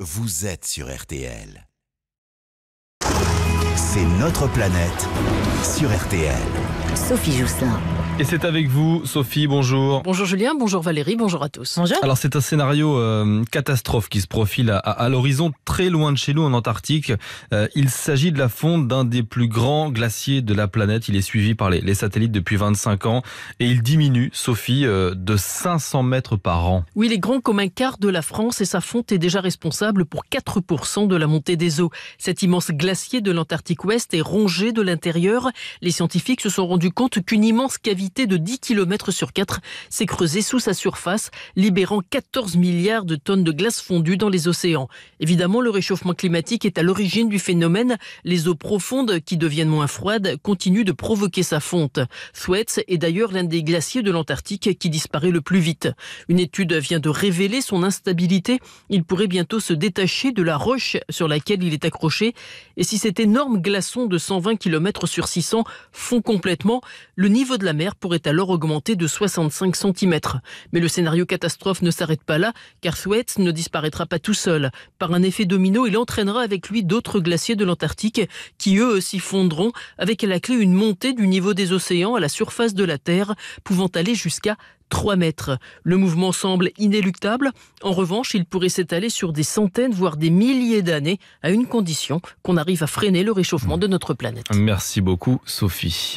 Vous êtes sur RTL. C'est notre planète sur RTL. Sophie Jousselin. Et c'est avec vous, Sophie, bonjour. Bonjour Julien, bonjour Valérie, bonjour à tous. Bonjour. Alors c'est un scénario euh, catastrophe qui se profile à, l'horizon très loin de chez nous en Antarctique. Euh, il s'agit de la fonte d'un des plus grands glaciers de la planète. Il est suivi par les, satellites depuis 25 ans et il diminue, Sophie, euh, de 500 mètres par an. Oui, il est grand comme un quart de la France et sa fonte est déjà responsable pour 4% de la montée des eaux. Cet immense glacier de l'Antarctique Ouest est rongé de l'intérieur. Les scientifiques se sont rendus compte qu'une immense cavité de 10 km sur 4 s'est creusé sous sa surface, libérant 14 milliards de tonnes de glace fondue dans les océans. Évidemment, le réchauffement climatique est à l'origine du phénomène. Les eaux profondes, qui deviennent moins froides, continuent de provoquer sa fonte. Thwaites est d'ailleurs l'un des glaciers de l'Antarctique qui disparaît le plus vite. Une étude vient de révéler son instabilité. Il pourrait bientôt se détacher de la roche sur laquelle il est accroché. Et si cet énorme glaçon de 120 km sur 600 fond complètement, le niveau de la mer pourrait alors augmenter de 65 cm. Mais le scénario catastrophe ne s'arrête pas là, car Thwaites ne disparaîtra pas tout seul. Par un effet domino, il entraînera avec lui d'autres glaciers de l'Antarctique qui eux aussi fondront, avec à la clé une montée du niveau des océans à la surface de la Terre, pouvant aller jusqu'à 3 mètres. Le mouvement semble inéluctable. En revanche, il pourrait s'étaler sur des centaines, voire des milliers d'années, à une condition qu'on arrive à freiner le réchauffement de notre planète. Merci beaucoup, Sophie.